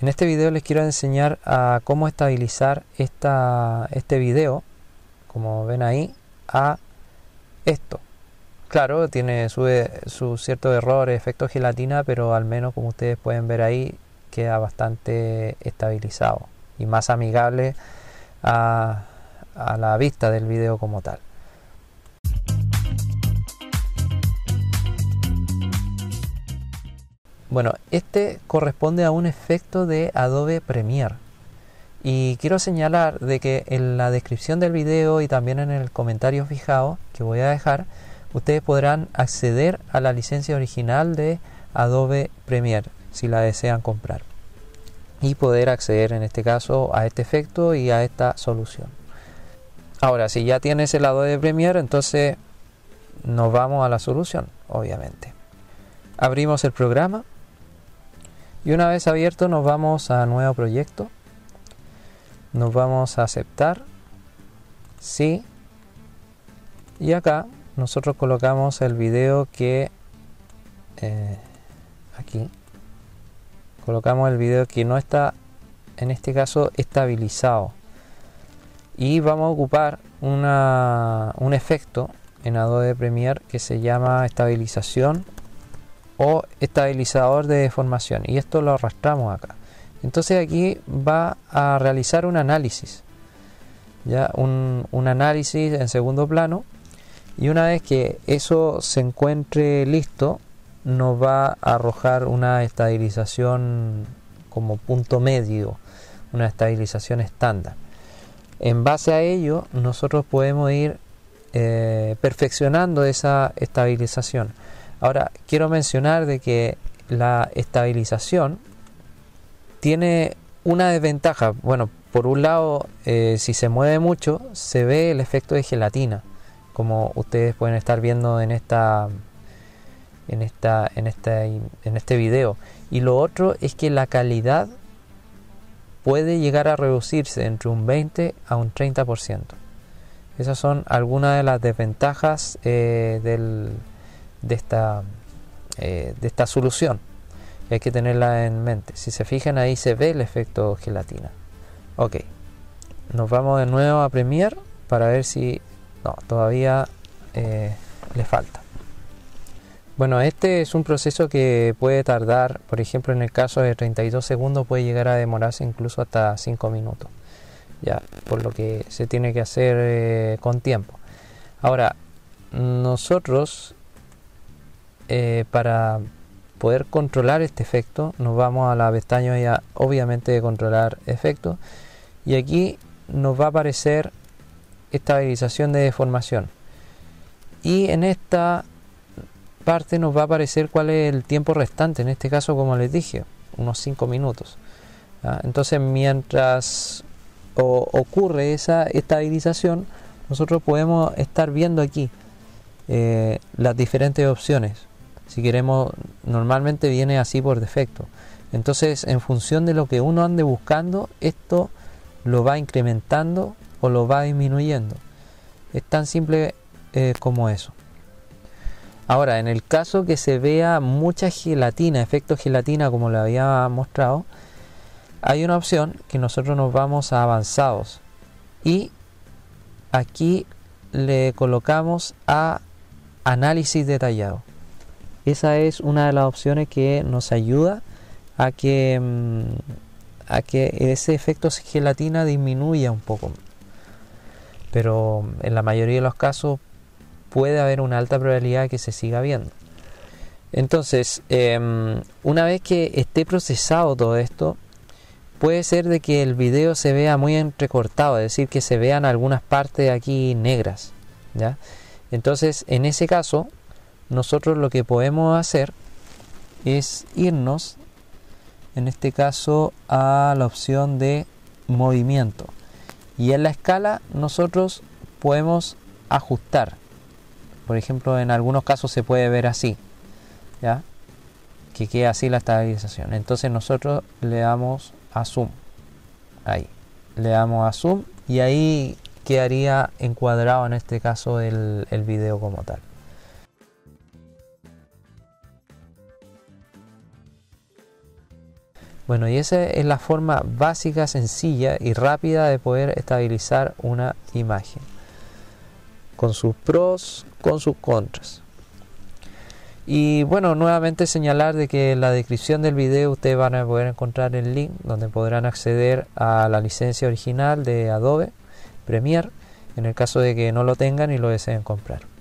En este video les quiero enseñar a cómo estabilizar esta, este video, como ven ahí, a esto. Claro, tiene su, cierto error, efecto gelatina, pero al menos como ustedes pueden ver ahí, queda bastante estabilizado y más amigable a, a la vista del video como tal. Bueno, este corresponde a un efecto de Adobe Premiere. Y quiero señalar de que en la descripción del video y también en el comentario fijado que voy a dejar, ustedes podrán acceder a la licencia original de Adobe Premiere si la desean comprar y poder acceder en este caso a este efecto y a esta solución. Ahora, si ya tienes el Adobe Premiere, entonces nos vamos a la solución, obviamente. Abrimos el programa y una vez abierto nos vamos a nuevo proyecto. Nos vamos a aceptar. Sí. Y acá nosotros colocamos el video que... Eh, aquí. Colocamos el video que no está, en este caso, estabilizado. Y vamos a ocupar una, un efecto en Adobe Premiere que se llama estabilización o estabilizador de deformación y esto lo arrastramos acá entonces aquí va a realizar un análisis ya un, análisis en segundo plano y una vez que eso se encuentre listo nos va a arrojar una estabilización como punto medio una estabilización estándar en base a ello nosotros podemos ir eh, perfeccionando esa estabilización Ahora, quiero mencionar de que la estabilización tiene una desventaja. Bueno, por un lado, eh, si se mueve mucho, se ve el efecto de gelatina, como ustedes pueden estar viendo en esta en esta en en este video. Y lo otro es que la calidad puede llegar a reducirse entre un 20 a un 30%. Esas son algunas de las desventajas eh, del, de esta, eh, de esta solución. hay que tenerla en mente. Si se fijan ahí se ve el efecto gelatina. Ok. Nos vamos de nuevo a Premiere para ver si... No, todavía eh, le falta. Bueno, este es un proceso que puede tardar, por ejemplo, en el caso de 32 segundos puede llegar a demorarse incluso hasta 5 minutos. Ya, por lo que se tiene que hacer eh, con tiempo. Ahora, nosotros eh, para poder controlar este efecto, nos vamos a la pestaña ya, obviamente de controlar efecto y aquí nos va a aparecer estabilización de deformación y en esta parte nos va a aparecer cuál es el tiempo restante, en este caso como les dije, unos 5 minutos. Entonces mientras ocurre esa estabilización, nosotros podemos estar viendo aquí eh, las diferentes opciones. Si queremos, normalmente viene así por defecto. Entonces, en función de lo que uno ande buscando, esto lo va incrementando o lo va disminuyendo. Es tan simple eh, como eso. Ahora, en el caso que se vea mucha gelatina, efecto gelatina como le había mostrado, hay una opción que nosotros nos vamos a avanzados y aquí le colocamos a análisis detallado. Esa es una de las opciones que nos ayuda a que, mm, a que ese efecto gelatina disminuya un poco. Pero en la mayoría de los casos puede haber una alta probabilidad de que se siga viendo. Entonces, em, una vez que esté procesado todo esto, puede ser de que el video se vea muy entrecortado, es decir, que se vean algunas partes aquí negras. ¿ya? Entonces, en ese caso, nosotros lo que podemos hacer es irnos, en este caso, a la opción de movimiento. Y en la escala nosotros podemos ajustar. Por ejemplo, en algunos casos se puede ver así, ¿ya? Que queda así la estabilización. Entonces nosotros le damos a zoom. Ahí. Le damos a zoom y ahí quedaría encuadrado en este caso el, el video como tal. Bueno, y esa es la forma básica, sencilla y rápida de poder estabilizar una imagen. Con sus pros, con sus contras. Y bueno, nuevamente señalar de que en la descripción del video ustedes van a poder encontrar el link donde podrán acceder a la licencia original de Adobe Premiere en el caso de que no lo tengan y lo deseen comprar.